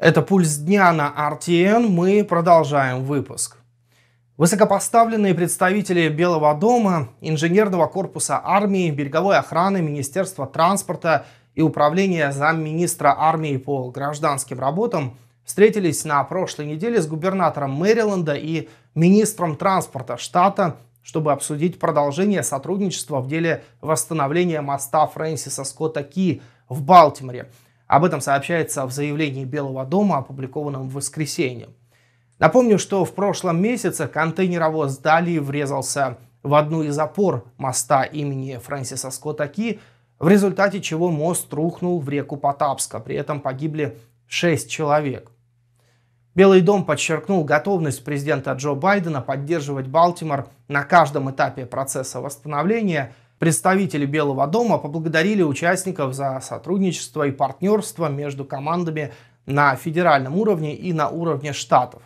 Это «Пульс дня» на RTN. Мы продолжаем выпуск. Высокопоставленные представители Белого дома, инженерного корпуса армии, береговой охраны, Министерства транспорта и управления замминистра армии по гражданским работам встретились на прошлой неделе с губернатором Мэриленда и министром транспорта штата, чтобы обсудить продолжение сотрудничества в деле восстановления моста Фрэнсиса Скотта Ки в Балтиморе – об этом сообщается в заявлении Белого дома, опубликованном в воскресенье. Напомню, что в прошлом месяце контейнеровоз Дали врезался в одну из опор моста имени Фрэнсиса Скотта Ки, в результате чего мост рухнул в реку Потапска. При этом погибли 6 человек. Белый дом подчеркнул готовность президента Джо Байдена поддерживать Балтимор на каждом этапе процесса восстановления – Представители Белого дома поблагодарили участников за сотрудничество и партнерство между командами на федеральном уровне и на уровне штатов.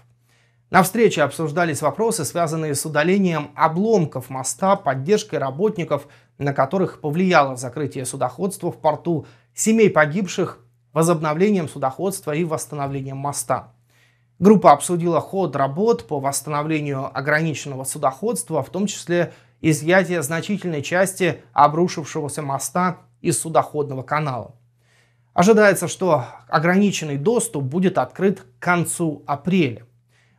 На встрече обсуждались вопросы, связанные с удалением обломков моста, поддержкой работников, на которых повлияло закрытие судоходства в порту, семей погибших, возобновлением судоходства и восстановлением моста. Группа обсудила ход работ по восстановлению ограниченного судоходства, в том числе изъятие значительной части обрушившегося моста из судоходного канала. Ожидается, что ограниченный доступ будет открыт к концу апреля.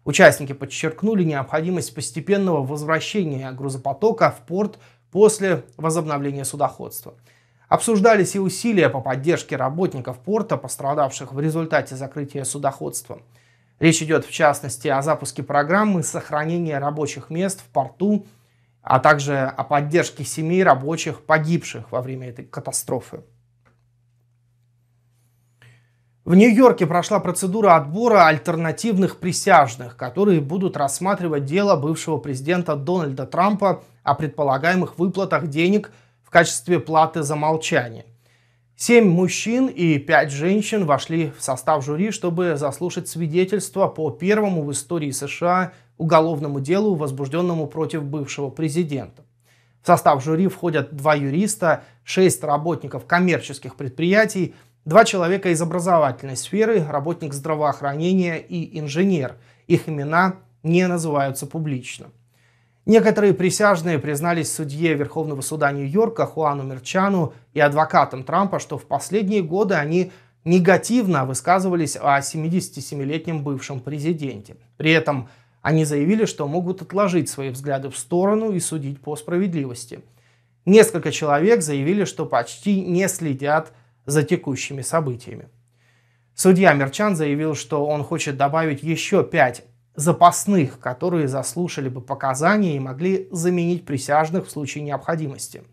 Участники подчеркнули необходимость постепенного возвращения грузопотока в порт после возобновления судоходства. Обсуждались и усилия по поддержке работников порта, пострадавших в результате закрытия судоходства. Речь идет в частности о запуске программы сохранения рабочих мест в порту а также о поддержке семей рабочих, погибших во время этой катастрофы. В Нью-Йорке прошла процедура отбора альтернативных присяжных, которые будут рассматривать дело бывшего президента Дональда Трампа о предполагаемых выплатах денег в качестве платы за молчание. Семь мужчин и пять женщин вошли в состав жюри, чтобы заслушать свидетельства по первому в истории США уголовному делу, возбужденному против бывшего президента. В состав жюри входят два юриста, шесть работников коммерческих предприятий, два человека из образовательной сферы, работник здравоохранения и инженер. Их имена не называются публично. Некоторые присяжные признались судье Верховного суда Нью-Йорка Хуану Мерчану и адвокатам Трампа, что в последние годы они негативно высказывались о 77-летнем бывшем президенте. При этом они заявили, что могут отложить свои взгляды в сторону и судить по справедливости. Несколько человек заявили, что почти не следят за текущими событиями. Судья Мерчан заявил, что он хочет добавить еще пять запасных, которые заслушали бы показания и могли заменить присяжных в случае необходимости.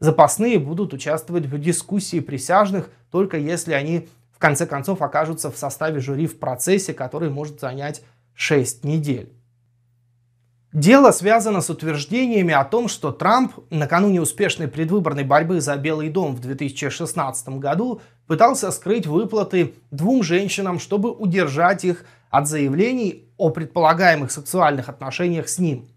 Запасные будут участвовать в дискуссии присяжных только если они в конце концов окажутся в составе жюри в процессе, который может занять 6 недель. Дело связано с утверждениями о том, что Трамп накануне успешной предвыборной борьбы за Белый дом в 2016 году пытался скрыть выплаты двум женщинам, чтобы удержать их от заявлений о предполагаемых сексуальных отношениях с ним.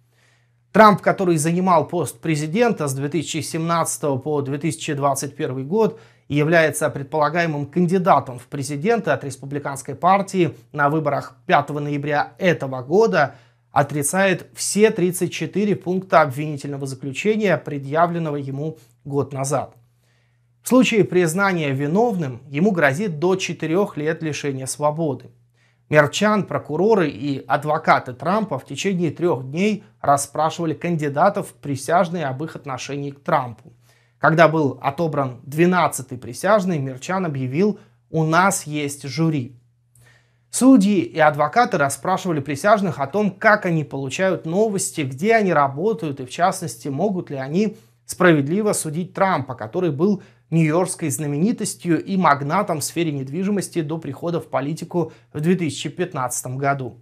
Трамп, который занимал пост президента с 2017 по 2021 год, и является предполагаемым кандидатом в президенты от республиканской партии на выборах 5 ноября этого года, отрицает все 34 пункта обвинительного заключения, предъявленного ему год назад. В случае признания виновным ему грозит до 4 лет лишения свободы. Мерчан, прокуроры и адвокаты Трампа в течение трех дней расспрашивали кандидатов присяжные об их отношении к Трампу. Когда был отобран 12-й присяжный, Мерчан объявил «У нас есть жюри». Судьи и адвокаты расспрашивали присяжных о том, как они получают новости, где они работают и, в частности, могут ли они справедливо судить Трампа, который был нью-йоркской знаменитостью и магнатом в сфере недвижимости до прихода в политику в 2015 году.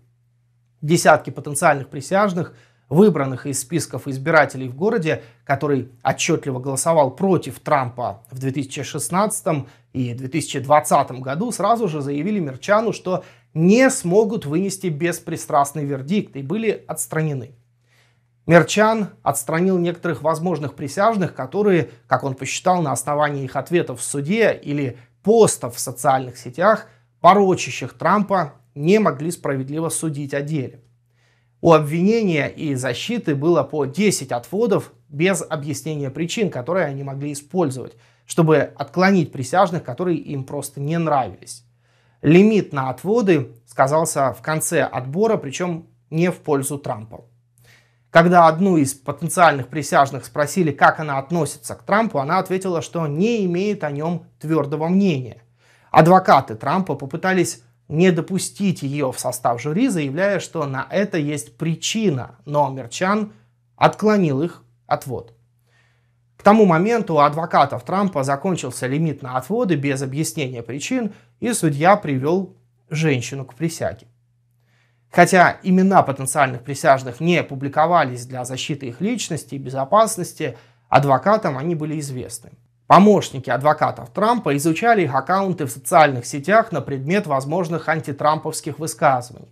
Десятки потенциальных присяжных – выбранных из списков избирателей в городе, который отчетливо голосовал против Трампа в 2016 и 2020 году, сразу же заявили Мерчану, что не смогут вынести беспристрастный вердикт и были отстранены. Мерчан отстранил некоторых возможных присяжных, которые, как он посчитал, на основании их ответов в суде или постов в социальных сетях, порочащих Трампа, не могли справедливо судить о деле. У обвинения и защиты было по 10 отводов без объяснения причин, которые они могли использовать, чтобы отклонить присяжных, которые им просто не нравились. Лимит на отводы сказался в конце отбора, причем не в пользу Трампа. Когда одну из потенциальных присяжных спросили, как она относится к Трампу, она ответила, что не имеет о нем твердого мнения. Адвокаты Трампа попытались не допустить ее в состав жюри, заявляя, что на это есть причина, но Мерчан отклонил их отвод. К тому моменту у адвокатов Трампа закончился лимит на отводы без объяснения причин, и судья привел женщину к присяге. Хотя имена потенциальных присяжных не публиковались для защиты их личности и безопасности, адвокатам они были известны. Помощники адвокатов Трампа изучали их аккаунты в социальных сетях на предмет возможных антитрамповских высказываний.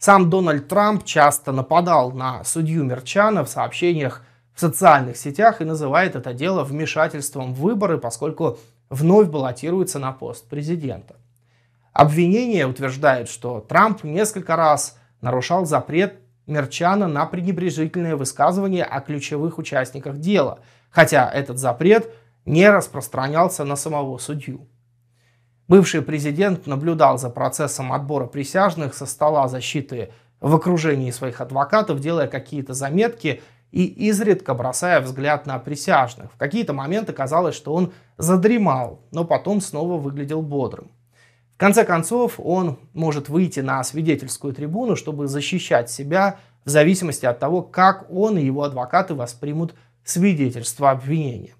Сам Дональд Трамп часто нападал на судью Мерчана в сообщениях в социальных сетях и называет это дело вмешательством в выборы, поскольку вновь баллотируется на пост президента. Обвинение утверждает, что Трамп несколько раз нарушал запрет Мерчана на пренебрежительное высказывание о ключевых участниках дела, хотя этот запрет – не распространялся на самого судью. Бывший президент наблюдал за процессом отбора присяжных со стола защиты в окружении своих адвокатов, делая какие-то заметки и изредка бросая взгляд на присяжных. В какие-то моменты казалось, что он задремал, но потом снова выглядел бодрым. В конце концов, он может выйти на свидетельскую трибуну, чтобы защищать себя в зависимости от того, как он и его адвокаты воспримут свидетельство обвинения.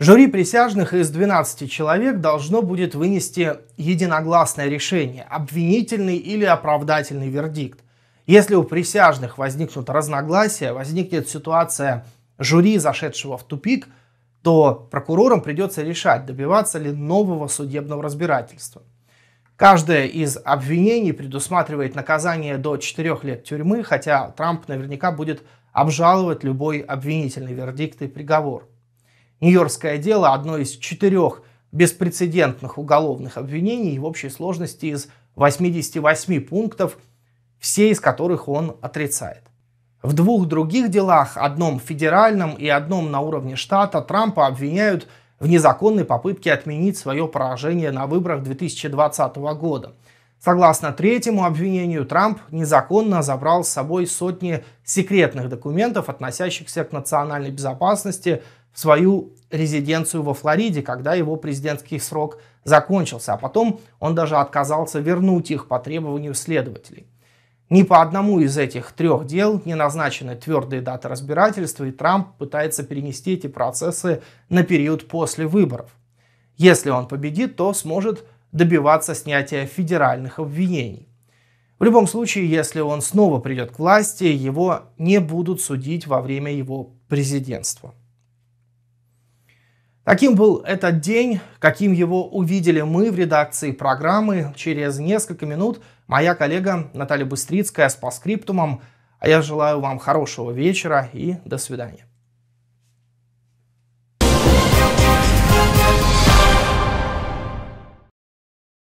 Жюри присяжных из 12 человек должно будет вынести единогласное решение, обвинительный или оправдательный вердикт. Если у присяжных возникнут разногласия, возникнет ситуация жюри, зашедшего в тупик, то прокурорам придется решать, добиваться ли нового судебного разбирательства. Каждое из обвинений предусматривает наказание до 4 лет тюрьмы, хотя Трамп наверняка будет обжаловать любой обвинительный вердикт и приговор. Нью-Йоркское дело – одно из четырех беспрецедентных уголовных обвинений в общей сложности из 88 пунктов, все из которых он отрицает. В двух других делах, одном федеральном и одном на уровне штата, Трампа обвиняют в незаконной попытке отменить свое поражение на выборах 2020 года. Согласно третьему обвинению, Трамп незаконно забрал с собой сотни секретных документов, относящихся к национальной безопасности – в свою резиденцию во Флориде, когда его президентский срок закончился, а потом он даже отказался вернуть их по требованию следователей. Ни по одному из этих трех дел не назначены твердые даты разбирательства, и Трамп пытается перенести эти процессы на период после выборов. Если он победит, то сможет добиваться снятия федеральных обвинений. В любом случае, если он снова придет к власти, его не будут судить во время его президентства. Таким был этот день, каким его увидели мы в редакции программы. Через несколько минут моя коллега Наталья Быстрицкая с паскриптумом. А я желаю вам хорошего вечера и до свидания.